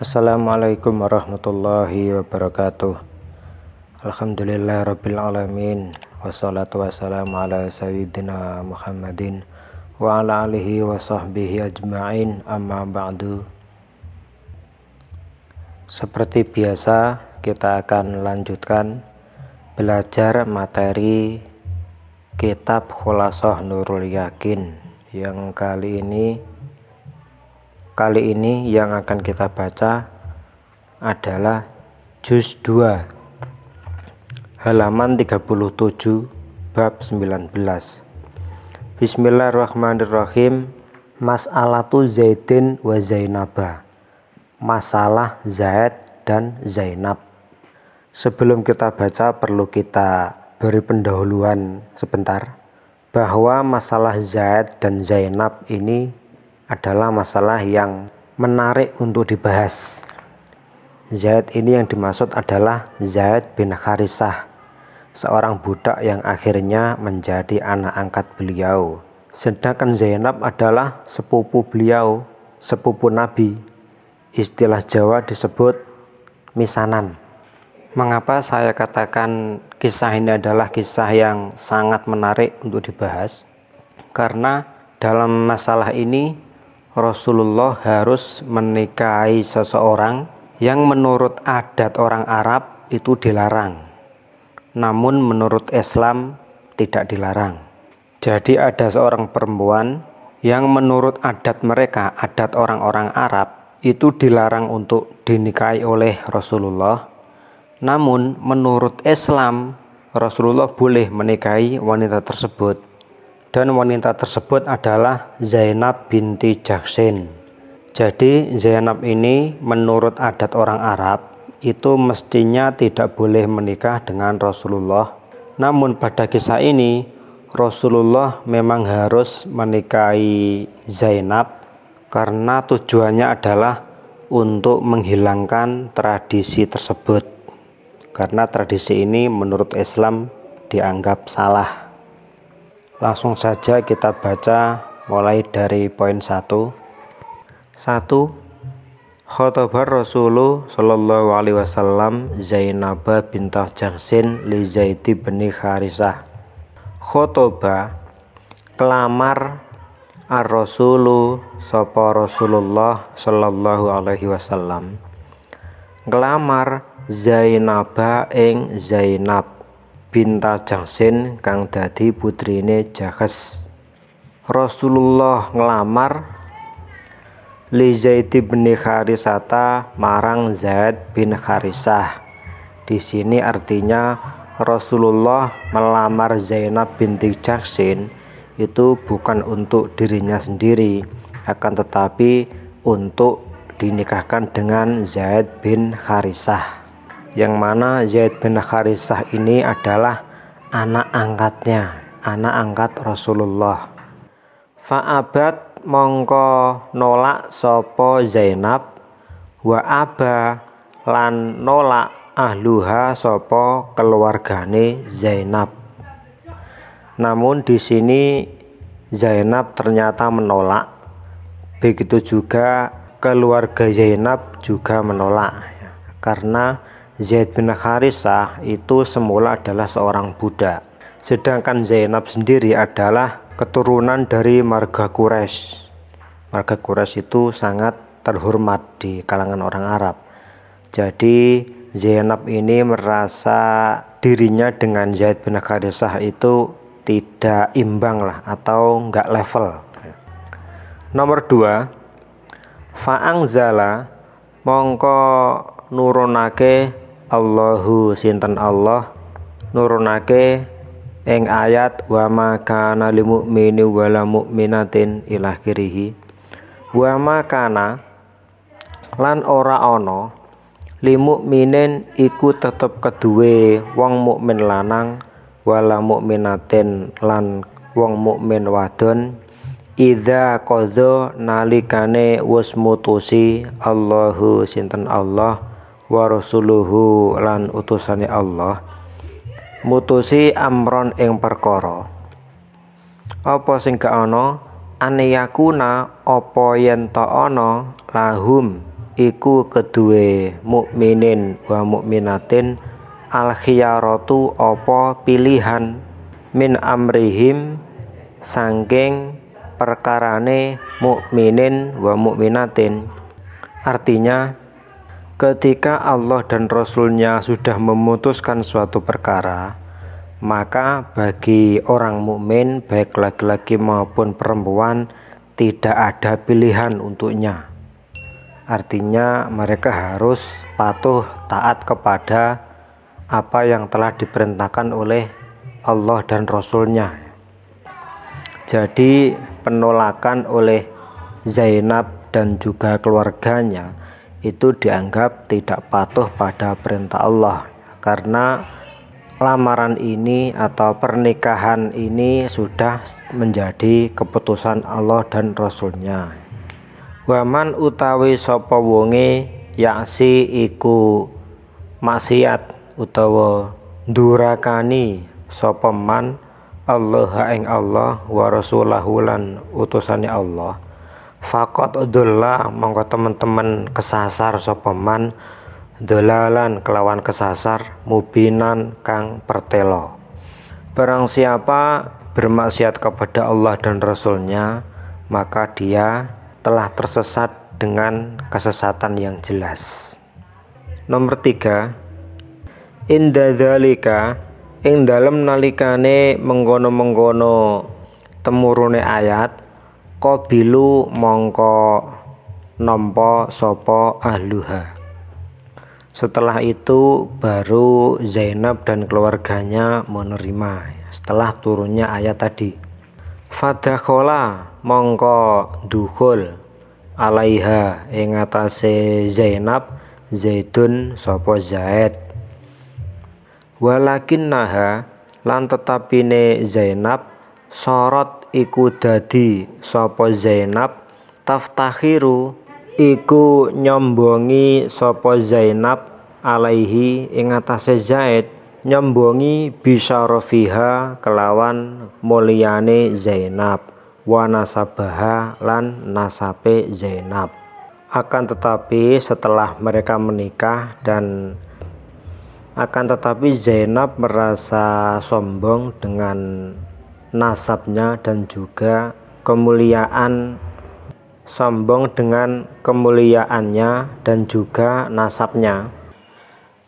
Assalamualaikum warahmatullahi wabarakatuh Alhamdulillah Rabbil Alamin Wassalatu wassalamu ala Sayyidina Muhammadin Wa ala alihi wa sahbihi ajma'in amma ba'du Seperti biasa kita akan lanjutkan Belajar materi Kitab Khulasoh Nurul Yakin Yang kali ini Kali ini yang akan kita baca adalah juz 2 halaman 37 bab 19. Bismillahirrahmanirrahim. Mas'alatu Zaidin wa Zainaba. Masalah Zaid dan Zainab. Sebelum kita baca perlu kita beri pendahuluan sebentar bahwa masalah Zaid dan Zainab ini adalah masalah yang menarik untuk dibahas. Zaid ini yang dimaksud adalah Zaid bin Harisah, seorang budak yang akhirnya menjadi anak angkat beliau. Sedangkan Zainab adalah sepupu beliau, sepupu Nabi. Istilah Jawa disebut misanan. Mengapa saya katakan kisah ini adalah kisah yang sangat menarik untuk dibahas? Karena dalam masalah ini Rasulullah harus menikahi seseorang yang menurut adat orang Arab itu dilarang. Namun menurut Islam tidak dilarang. Jadi ada seorang perempuan yang menurut adat mereka, adat orang-orang Arab itu dilarang untuk dinikahi oleh Rasulullah. Namun menurut Islam Rasulullah boleh menikahi wanita tersebut dan wanita tersebut adalah Zainab binti Jaksin. Jadi Zainab ini menurut adat orang Arab itu mestinya tidak boleh menikah dengan Rasulullah. Namun pada kisah ini Rasulullah memang harus menikahi Zainab karena tujuannya adalah untuk menghilangkan tradisi tersebut. Karena tradisi ini menurut Islam dianggap salah. Langsung saja kita baca mulai dari poin 1. 1. Khotobar Rasulullah Shallallahu Alaihi Wasallam Zainabah bintah Jahsin li Zaidi bin Harisah. Khotobah kelamar ar Rasulu sapa Rasulullah Shallallahu Alaihi Wasallam. Kelamar Zainabah ing Zainab Jangsin kang dadi putrine Jahes. Rasulullah ngelamar li Zaid bin Harisata marang Zaid bin Harisah. Di sini artinya Rasulullah melamar Zainab binti Jaksin itu bukan untuk dirinya sendiri akan tetapi untuk dinikahkan dengan Zaid bin Harisah yang mana Zaid bin Harisah ini adalah anak angkatnya, anak angkat Rasulullah. Fa'abat mongko nolak sopo Zainab wa aba lan nolak ahluha sopo keluargane Zainab. Namun di sini Zainab ternyata menolak. Begitu juga keluarga Zainab juga menolak ya. karena Zaid bin Harisah itu semula adalah seorang budak sedangkan Zainab sendiri adalah keturunan dari marga Quraisy. Marga Quraisy itu sangat terhormat di kalangan orang Arab. Jadi Zainab ini merasa dirinya dengan Zaid bin Harisah itu tidak imbang lah atau nggak level. Nomor dua, Faang Zala mongko nurunake Allahu sinten Allah nurunake ing ayat wa ma kana lil mu'mini wala mu'minatin ila kirihi wa ma kana lan ora ana lil mu'minin iku tetep keduwe wong mukmin lanang wala mu'minatin lan wong mukmin wadon idza qadha nalikane wis mutusi Allahu sinten Allah wa rasuluhu lan utusane Allah mutusi amron ing perkara apa sing gak ana yakuna apa yen to ana lahum iku kedue mukminin wa mukminatin al khiyaratu apa pilihan min amrihim sangking perkarane mukminin wa mukminatin artinya Ketika Allah dan Rasulnya sudah memutuskan suatu perkara, maka bagi orang mukmin baik laki-laki maupun perempuan tidak ada pilihan untuknya. Artinya mereka harus patuh taat kepada apa yang telah diperintahkan oleh Allah dan Rasulnya. Jadi penolakan oleh Zainab dan juga keluarganya itu dianggap tidak patuh pada perintah Allah karena lamaran ini atau pernikahan ini sudah menjadi keputusan Allah dan Rasulnya waman utawi sapa wonge yaksi iku maksiat utawa durakani sopeman Allah ing Allah wa rasulahulan lan Allah Fakot dola mongko teman-teman kesasar sopeman dolalan kelawan kesasar mubinan kang pertelo Barang siapa bermaksiat kepada Allah dan Rasulnya maka dia telah tersesat dengan kesesatan yang jelas Nomor tiga Inda dalika ing dalem nalikane menggono-menggono temurune ayat qabilu mongko nampa sapa ahluha setelah itu baru Zainab dan keluarganya menerima setelah turunnya ayat tadi fadakhola mongko duhul alaiha ing atase Zainab Zaidun sapa Zaid walakin naha lan tetapine Zainab sorot iku dadi sapa Zainab taftakhiru iku nyombongi sapa Zainab alaihi ing atase Zaid nyombongi rofiha kelawan mulyane Zainab wa nasabaha lan nasape Zainab akan tetapi setelah mereka menikah dan akan tetapi Zainab merasa sombong dengan nasabnya dan juga kemuliaan sombong dengan kemuliaannya dan juga nasabnya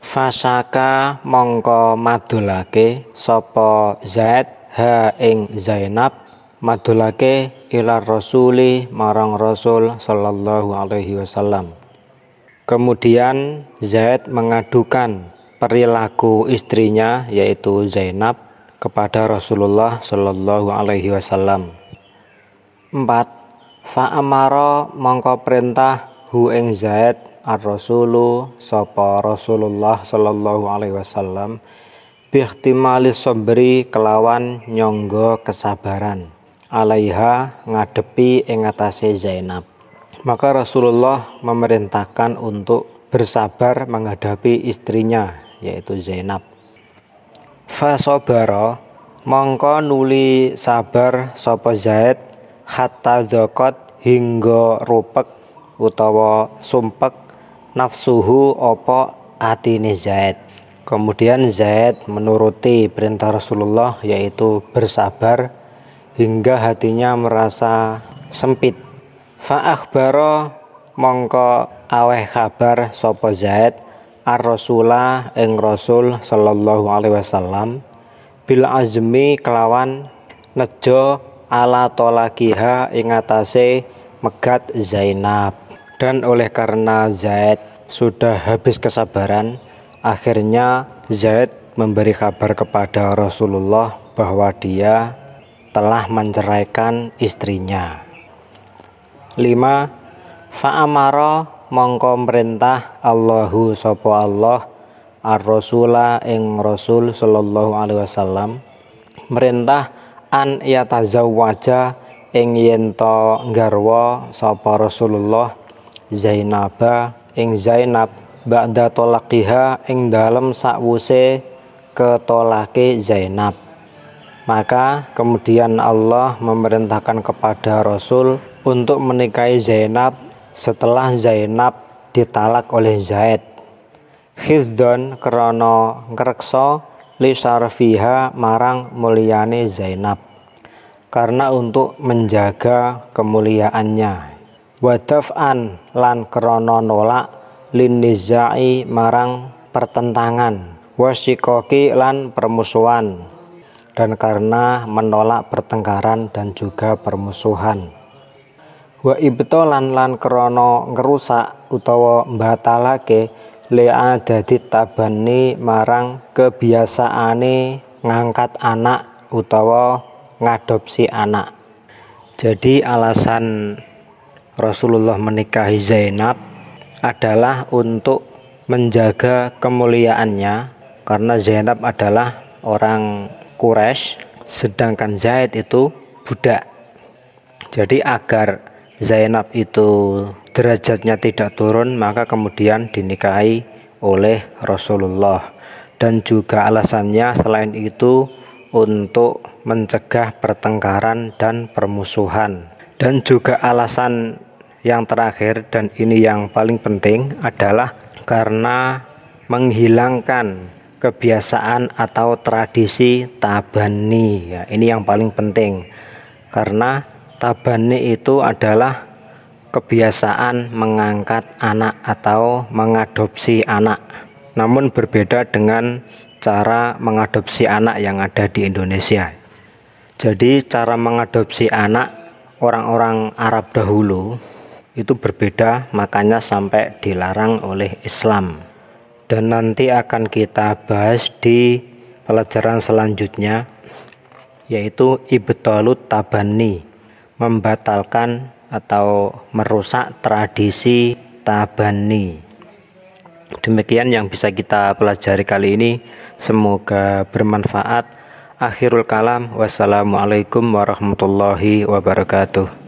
Fasaka mongko madulake sopo Zaid ha ing Zainab madulake ila rasuli marang rasul sallallahu alaihi wasallam Kemudian Zaid mengadukan perilaku istrinya yaitu Zainab kepada Rasulullah Shallallahu Alaihi Wasallam. 4. Fa'amaro mongko perintah hu ing Zaid ar-Rasulu sapa Rasulullah Shallallahu Alaihi Wasallam bihtimali sobri kelawan nyonggo kesabaran alaiha ngadepi ing Zainab. Maka Rasulullah memerintahkan untuk bersabar menghadapi istrinya yaitu Zainab. Fasobara mongko nuli sabar sapa Zaid hatta dzaqat hingga rupek utawa sumpek nafsuhu apa atine Zaid. Kemudian Zaid menuruti perintah Rasulullah yaitu bersabar hingga hatinya merasa sempit. Fa Fa'akhbara mongko aweh kabar sapa Zaid ar-rasulah ing rasul sallallahu alaihi wasallam bil azmi kelawan nejo ala tolakiha ing atase megat Zainab dan oleh karena Zaid sudah habis kesabaran akhirnya Zaid memberi kabar kepada Rasulullah bahwa dia telah menceraikan istrinya 5 fa'amara mongko perintah Allahu sapa Allah ar-rasula ing rasul sallallahu alaihi wasallam merintah an yatazawwaja ing yen to garwa sapa Rasulullah Zainaba ing Zainab ba'da talaqiha ing dalem sakwuse ketolake Zainab maka kemudian Allah memerintahkan kepada Rasul untuk menikahi Zainab setelah Zainab ditalak oleh Zaid hifdzon krono ngerekso li syarfiha marang muliani Zainab karena untuk menjaga kemuliaannya wadaf'an lan krono nolak linnizai marang pertentangan wasikoki lan permusuhan dan karena menolak pertengkaran dan juga permusuhan wa ibtolan lan krana ngerusak utawa mbatalake le dadi tabani marang kebiasaane ngangkat anak utawa ngadopsi anak jadi alasan Rasulullah menikahi Zainab adalah untuk menjaga kemuliaannya karena Zainab adalah orang Quraisy sedangkan Zaid itu budak jadi agar Zainab itu derajatnya tidak turun maka kemudian dinikahi oleh Rasulullah dan juga alasannya selain itu untuk mencegah pertengkaran dan permusuhan dan juga alasan yang terakhir dan ini yang paling penting adalah karena menghilangkan kebiasaan atau tradisi tabani ya ini yang paling penting karena Tabani itu adalah kebiasaan mengangkat anak atau mengadopsi anak. Namun berbeda dengan cara mengadopsi anak yang ada di Indonesia. Jadi cara mengadopsi anak orang-orang Arab dahulu itu berbeda makanya sampai dilarang oleh Islam. Dan nanti akan kita bahas di pelajaran selanjutnya yaitu ibtalut tabani membatalkan atau merusak tradisi tabani. Demikian yang bisa kita pelajari kali ini. Semoga bermanfaat. Akhirul kalam. Wassalamualaikum warahmatullahi wabarakatuh.